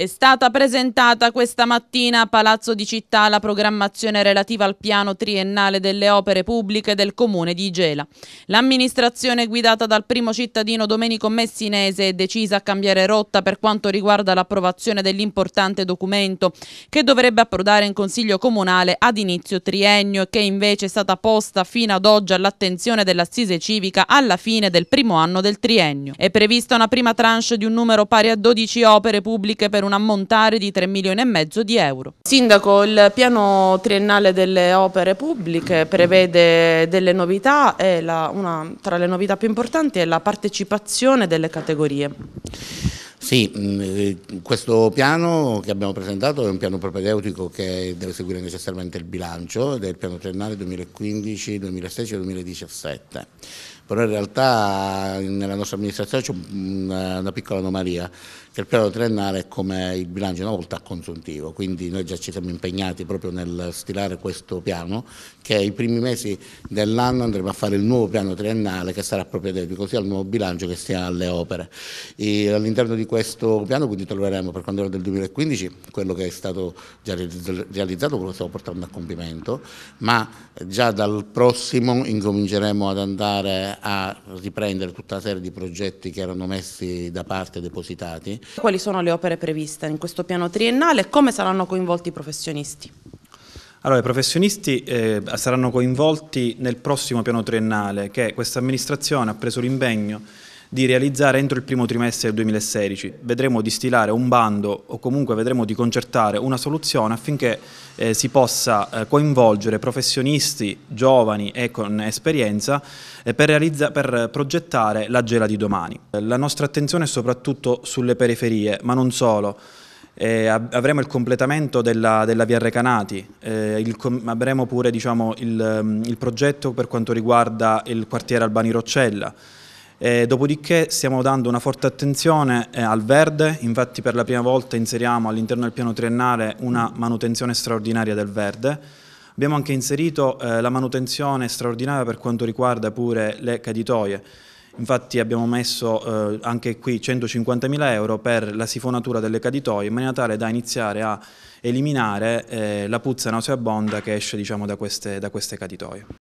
È stata presentata questa mattina a Palazzo di Città la programmazione relativa al piano triennale delle opere pubbliche del comune di Gela. L'amministrazione guidata dal primo cittadino Domenico Messinese è decisa a cambiare rotta per quanto riguarda l'approvazione dell'importante documento che dovrebbe approdare in consiglio comunale ad inizio triennio e che invece è stata posta fino ad oggi all'attenzione dell'assise civica alla fine del primo anno del triennio. È prevista una prima tranche di un numero pari a 12 opere pubbliche per un un ammontare di 3 milioni e mezzo di euro. Sindaco, il piano triennale delle opere pubbliche prevede delle novità e la, una tra le novità più importanti è la partecipazione delle categorie. Sì, mm, eh, questo piano che abbiamo presentato è un piano propedeutico che deve seguire necessariamente il bilancio del piano triennale 2015, 2016 e 2017 però in realtà nella nostra amministrazione c'è una piccola anomalia, che il piano triennale è come il bilancio una volta a consuntivo, quindi noi già ci siamo impegnati proprio nel stilare questo piano, che i primi mesi dell'anno andremo a fare il nuovo piano triennale che sarà proprio dedico sia al nuovo bilancio che sia alle opere. All'interno di questo piano quindi troveremo per quanto riguarda il 2015 quello che è stato già realizzato, quello che stiamo portando a compimento, ma già dal prossimo incominceremo ad andare a riprendere tutta la serie di progetti che erano messi da parte depositati. Quali sono le opere previste in questo piano triennale e come saranno coinvolti i professionisti? Allora, i professionisti eh, saranno coinvolti nel prossimo piano triennale che questa amministrazione ha preso l'impegno di realizzare entro il primo trimestre del 2016. Vedremo di stilare un bando o comunque vedremo di concertare una soluzione affinché eh, si possa eh, coinvolgere professionisti giovani e con esperienza eh, per, per, progettare la gela di domani. La nostra attenzione è soprattutto sulle periferie, ma non solo. Eh, avremo il completamento della, della Via Recanati, eh, il, avremo pure diciamo, il, mm, il progetto per quanto riguarda il quartiere Albani Roccella, e eh, dopodiché stiamo dando una forte attenzione eh, al verde, infatti per la prima volta inseriamo all'interno del piano triennale una manutenzione straordinaria del verde. Abbiamo anche inserito eh, la manutenzione straordinaria per quanto riguarda pure le caditoie. Infatti abbiamo messo anche qui 150.000 euro per la sifonatura delle caditoie in maniera tale da iniziare a eliminare la puzza nauseabonda che esce diciamo, da, queste, da queste caditoie.